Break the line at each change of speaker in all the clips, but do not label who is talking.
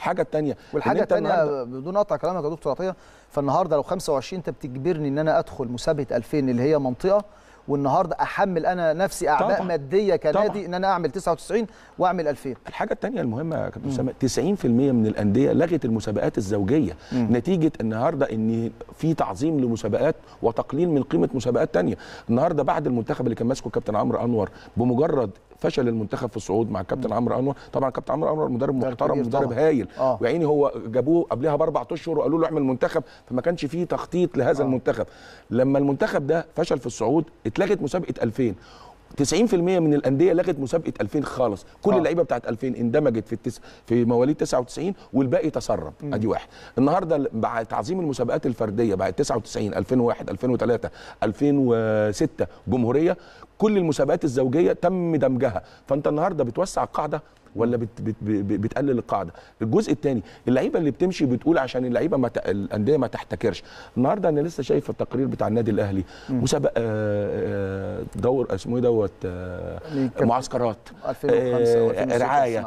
الحاجه الثانيه والحاجه الثانيه بدون قطع كلامك يا دكتور عطيه فالنهارده لو 25 انت بتجبرني ان انا ادخل مسابقه 2000 اللي هي منطقه والنهارده احمل انا نفسي اعباء طبعًا. ماديه كنادي طبعًا. ان انا اعمل 99 واعمل 2000 الحاجه الثانيه المهمه يا كابتن
اسامه 90% من الانديه لغت المسابقات الزوجيه مم. نتيجه النهارده ان في تعظيم لمسابقات وتقليل من قيمه مسابقات ثانيه النهارده بعد المنتخب اللي كان ماسكه الكابتن عمرو انور بمجرد فشل المنتخب في الصعود مع كابتن عمرو انور طبعا كابتن عمرو انور مدرب محترم مدرب هايل آه. ويعني هو جابوه قبلها باربع اشهر وقالوا له اعمل منتخب فما كانش فيه تخطيط لهذا آه. المنتخب لما المنتخب ده فشل في الصعود اتلغت مسابقه 2000 90% من الانديه لغت مسابقه 2000 خالص كل آه. اللعيبه بتاعت 2000 اندمجت في التس... في مواليد 99 والباقي تسرب ادي واحد النهارده بعد تعظيم المسابقات الفرديه بعد 99 2001 2003 2006 جمهوريه كل المسابقات الزوجيه تم دمجها فانت النهارده بتوسع القاعده ولا بت بت بتقلل القاعده الجزء الثاني اللعيبه اللي بتمشي بتقول عشان اللعيبه ما الانديه ما تحتكرش النهارده انا لسه شايف التقرير بتاع النادي الاهلي مسابقه آه، آه، دور اسمه ايه دوت آه، معسكرات 2005 رعايه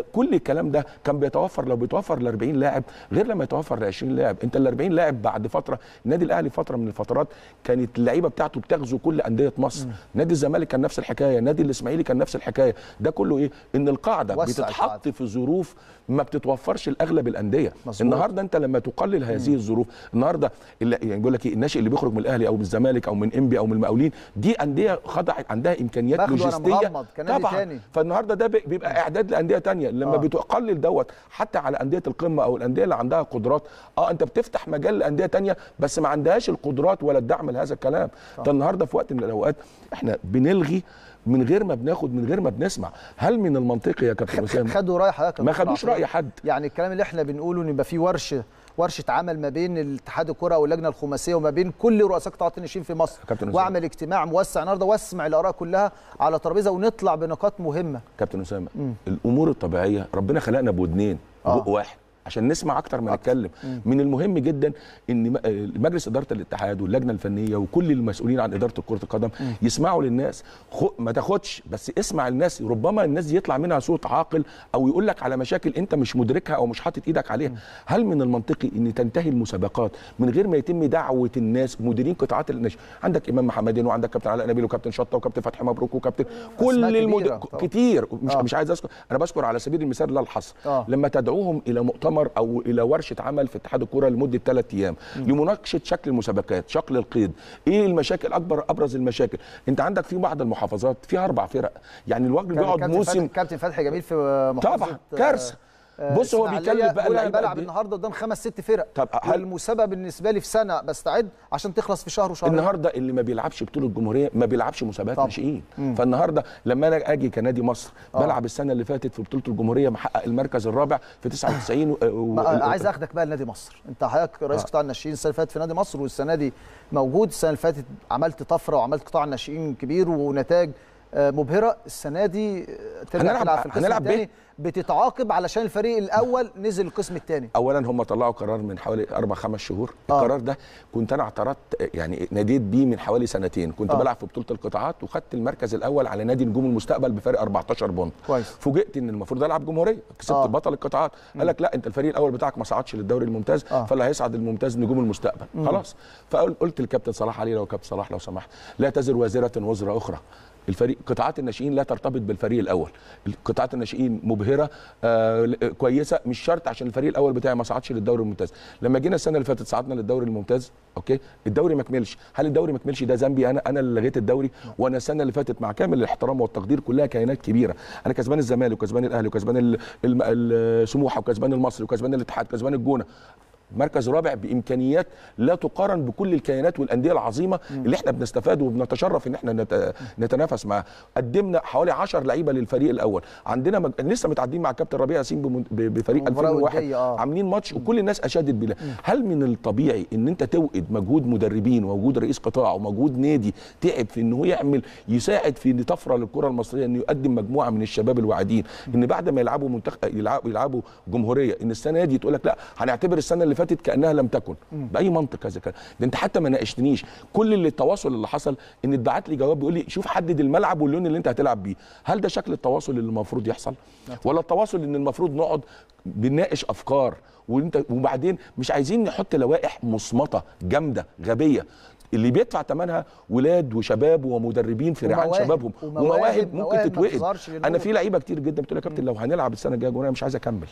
كل الكلام ده كان بيتوفر لو بيتوفر ل 40 لاعب غير لما يتوفر ل 20 لاعب انت ال 40 لاعب بعد فتره النادي الاهلي فتره من الفترات كانت اللعيبه بتاعته بتغزو كل انديه مصر نادي الزمالك كان نفس الحكايه نادي الاسماعيلي كان نفس الحكايه ده كله ايه ان القاعده بتتحط في ظروف ما بتتوفرش لاغلب الانديه مزبوط. النهارده انت لما تقلل هذه الظروف النهارده يعني بيقول لك إيه، الناشئ اللي بيخرج من الاهلي او من الزمالك او من انبي او من المقاولين دي انديه خضعت عندها امكانيات لوجستيه طبعا تاني. فالنهارده ده بيبقى اعداد لانديه ثانيه لما آه. بتقلل دوت حتى على انديه القمه او الانديه اللي عندها قدرات اه انت بتفتح مجال لانديه ثانيه بس ما عندهاش القدرات ولا الدعم لهذا الكلام ده النهارده في وقت من الاوقات احنا بنلغي من
غير ما بناخد من غير ما بنسمع هل من المنطقي يا كابتن حسام خدوا راي حضرتك ما خدوش راي حد يعني الكلام اللي احنا بنقوله ان يبقى في ورشه ورشه عمل ما بين الاتحاد الكره واللجنه الخماسيه وما بين كل رؤساء قطاعات الناشئين في مصر واعمل اجتماع موسع النهارده واسمع الاراء كلها على ترابيزه ونطلع بنقاط مهمه
كابتن اسامه الامور الطبيعيه ربنا خلقنا بودنين آه. بق واحد عشان نسمع اكتر ما نتكلم من المهم جدا ان مجلس اداره الاتحاد واللجنه الفنيه وكل المسؤولين عن اداره كره القدم يسمعوا للناس خو ما تاخدش بس اسمع الناس ربما الناس يطلع منها صوت عاقل او يقول لك على مشاكل انت مش مدركها او مش حاطط ايدك عليها هل من المنطقي ان تنتهي المسابقات من غير ما يتم دعوه الناس مديرين قطاعات النشء عندك امام محمدين وعندك كابتن علاء نبيل وكابتن شطه وكابتن فتحي مبروك وكابتن كل المد... كتير مش آه. مش عايز اذكر انا بذكر على سبيل المثال لا الحصر آه. لما تدعوهم الى مؤتمر مؤتمر او الى ورشه عمل في اتحاد الكره لمده ثلاث ايام لمناقشه شكل المسابقات شكل القيد ايه المشاكل اكبر ابرز المشاكل انت عندك في بعض المحافظات فيها اربع
فرق يعني الوجه بيقعد موسم كابتن فتحي جميل في محافظه طبعا كارثه آه، بص هو بيتكلم بقى انا بلعب إيه؟ النهارده قدام خمس ست فرق طب المسابقه بالنسبه لي في سنه بستعد عشان تخلص في شهر وشهر النهارده
اللي ما بيلعبش بطوله الجمهوريه ما بيلعبش مسابقات ناشئين فالنهارده لما انا اجي كنادي مصر آه. بلعب السنه اللي فاتت في بطوله الجمهوريه محقق المركز الرابع في 99 و... و... عايز
اخدك بقى لنادي مصر انت حضرتك رئيس آه. قطاع الناشئين السنه اللي فاتت في نادي مصر والسنه دي موجود السنه اللي فاتت عملت طفره وعملت قطاع الناشئين كبير ونتائج آه، مبهره السنه دي آه، هنلعب هنلعب بتتعاقب علشان الفريق الاول نزل القسم الثاني
اولا هم طلعوا قرار من حوالي اربع خمس شهور آه. القرار ده كنت انا اعترضت يعني ناديت بيه من حوالي سنتين كنت آه. بلعب في بطوله القطاعات وخدت المركز الاول على نادي نجوم المستقبل بفارق 14 بونت كويس فوجئت ان المفروض العب جمهوريه كسبت آه. بطل القطاعات قال لك لا انت الفريق الاول بتاعك ما صعدش للدوري الممتاز آه. فاللي هيصعد الممتاز نجوم المستقبل مم. خلاص فقلت الكابتن صلاح علي لو كابتن صلاح لو سمحت لا تزر وازره وزر اخرى الفريق قطاعات الناشئين لا ترتبط بالفريق الاول قطاعات الناشئين مبهره مبهره آه، كويسه مش شرط عشان الفريق الاول بتاعي ما صعدش للدوري الممتاز لما جينا السنه اللي فاتت صعدنا للدوري الممتاز اوكي الدوري ما كملش هل الدوري ما كملش ده ذنبي انا انا اللي لغيت الدوري وانا السنه اللي فاتت مع كامل الاحترام والتقدير كلها كائنات كبيره انا كسبان الزمالك وكسبان الاهلي وكسبان السموحه وكسبان المصري وكسبان الاتحاد وكسبان الجونه مركز رابع بامكانيات لا تقارن بكل الكيانات والانديه العظيمه اللي احنا بنستفاد وبنتشرف ان احنا نتنافس معاها قدمنا حوالي 10 لعيبه للفريق الاول عندنا مج... لسه متعدين مع كابتن ربيع ياسين بم... ب... بفريق 2001 آه. عاملين ماتش وكل الناس اشادت بنا هل من الطبيعي ان انت توقد مجهود مدربين ووجود رئيس قطاع ومجهود نادي تعب في ان هو يعمل يساعد في طفره للكره المصريه انه يقدم مجموعه من الشباب الواعدين ان بعد ما يلعبوا منتخب يلعبوا, يلعبوا جمهوريه ان السنه دي تقول لك لا هنعتبر السنه اللي فاتت كانها لم تكن باي منطق هذا الكلام ده انت حتى ما ناقشتنيش كل اللي التواصل اللي حصل ان اتبعت لي جواب بيقول لي شوف حدد الملعب واللون اللي انت هتلعب بيه هل ده شكل التواصل اللي المفروض يحصل نعم. ولا التواصل ان المفروض نقعد بنناقش افكار وانت وبعدين مش عايزين نحط لوائح مصمطه جامده غبيه اللي بيدفع ثمنها ولاد وشباب ومدربين في رعايه شبابهم ومواهب, ومواهب ممكن تتوقف انا في لعيبه كتير جدا بتقول يا كابتن لو هنلعب السنه الجايه انا مش عايز اكمل